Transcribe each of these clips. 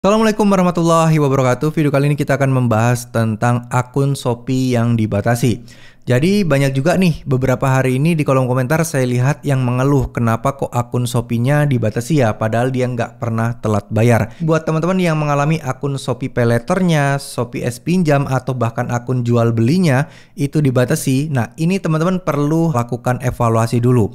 Assalamualaikum warahmatullahi wabarakatuh. Video kali ini kita akan membahas tentang akun Shopee yang dibatasi. Jadi banyak juga nih beberapa hari ini di kolom komentar saya lihat yang mengeluh kenapa kok akun Shopee-nya dibatasi ya padahal dia nggak pernah telat bayar. Buat teman-teman yang mengalami akun Shopee Paylater-nya, Shopee S Pinjam atau bahkan akun jual belinya itu dibatasi. Nah ini teman-teman perlu lakukan evaluasi dulu.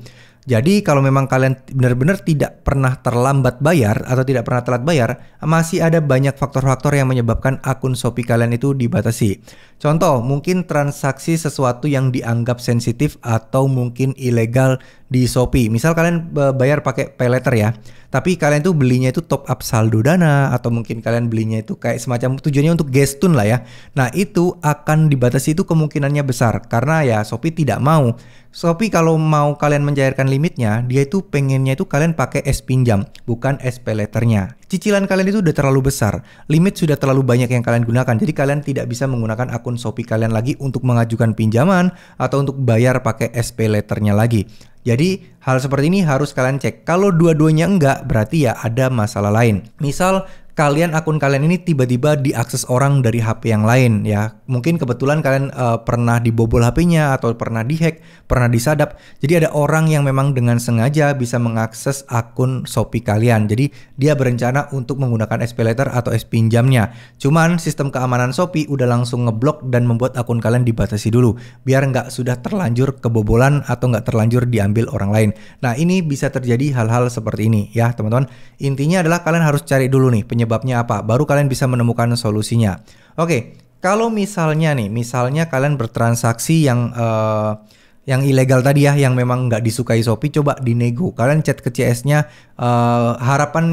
Jadi kalau memang kalian benar-benar tidak pernah terlambat bayar atau tidak pernah telat bayar, masih ada banyak faktor-faktor yang menyebabkan akun Shopee kalian itu dibatasi. Contoh, mungkin transaksi sesuatu yang dianggap sensitif atau mungkin ilegal di Shopee. Misal kalian e, bayar pakai Paylater ya, tapi kalian tuh belinya itu top up saldo dana atau mungkin kalian belinya itu kayak semacam tujuannya untuk gestun lah ya. Nah, itu akan dibatasi itu kemungkinannya besar karena ya Shopee tidak mau Shopee kalau mau kalian mencairkan limitnya, dia itu pengennya itu kalian pakai SP pinjam, bukan SP letternya. Cicilan kalian itu udah terlalu besar, limit sudah terlalu banyak yang kalian gunakan, jadi kalian tidak bisa menggunakan akun Shopee kalian lagi untuk mengajukan pinjaman atau untuk bayar pakai SP letternya lagi. Jadi hal seperti ini harus kalian cek. Kalau dua-duanya enggak, berarti ya ada masalah lain. Misal kalian akun kalian ini tiba-tiba diakses orang dari HP yang lain ya mungkin kebetulan kalian uh, pernah dibobol HP-nya atau pernah dihack, pernah disadap. Jadi ada orang yang memang dengan sengaja bisa mengakses akun Shopee kalian. Jadi dia berencana untuk menggunakan SP letter atau SP pinjamnya. Cuman sistem keamanan Shopee udah langsung ngeblok dan membuat akun kalian dibatasi dulu biar nggak sudah terlanjur kebobolan atau nggak terlanjur diambil orang lain. Nah, ini bisa terjadi hal-hal seperti ini ya, teman-teman. Intinya adalah kalian harus cari dulu nih penyebabnya apa, baru kalian bisa menemukan solusinya. Oke, kalau misalnya nih, misalnya kalian bertransaksi yang uh, yang ilegal tadi ya, yang memang nggak disukai Shopee, coba dinego. Kalian chat ke CS-nya, uh, eh, harapan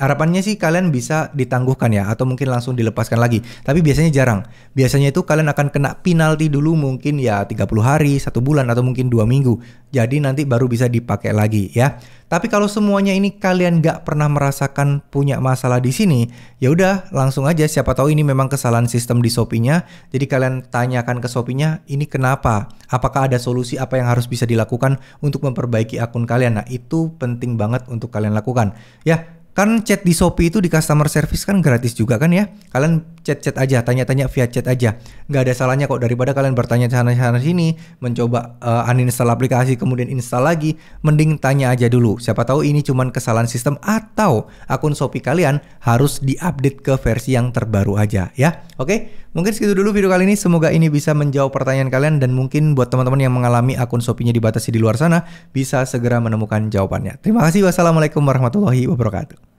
harapannya sih kalian bisa ditangguhkan ya, atau mungkin langsung dilepaskan lagi. Tapi biasanya jarang. Biasanya itu kalian akan kena penalti dulu mungkin ya 30 hari, satu bulan, atau mungkin dua minggu. Jadi nanti baru bisa dipakai lagi ya. Tapi kalau semuanya ini kalian nggak pernah merasakan punya masalah di sini, ya udah langsung aja siapa tahu ini memang kesalahan sistem di Shopee-nya. Jadi kalian tanyakan ke Shopee-nya ini kenapa? Apakah ada solusi apa yang harus bisa dilakukan untuk memperbaiki akun kalian? Nah, itu penting banget untuk kalian lakukan. Ya, kan chat di Shopee itu di customer service kan gratis juga kan ya. Kalian chat-chat aja, tanya-tanya via chat aja. Nggak ada salahnya kok daripada kalian bertanya sana-sana sini, mencoba uh, uninstall aplikasi kemudian install lagi, mending tanya aja dulu. Siapa tahu ini cuman kesalahan sistem atau akun Shopee kalian harus diupdate ke versi yang terbaru aja ya. Oke, mungkin segitu dulu video kali ini. Semoga ini bisa menjawab pertanyaan kalian dan mungkin buat teman-teman yang mengalami akun Shopee-nya dibatasi di luar sana bisa segera menemukan jawabannya. Terima kasih. Wassalamualaikum warahmatullahi wabarakatuh.